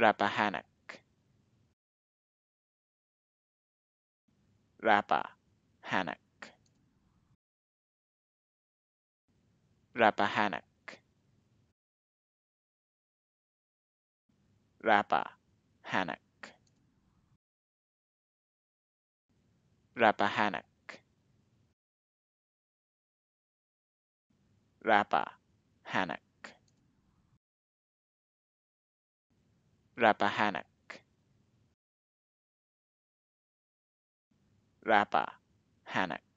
Rappahannock. Rappahannock. Rappahannock. Rappahannock. Rappahannock. Rappahannock. Rappahannock. Rappahannock.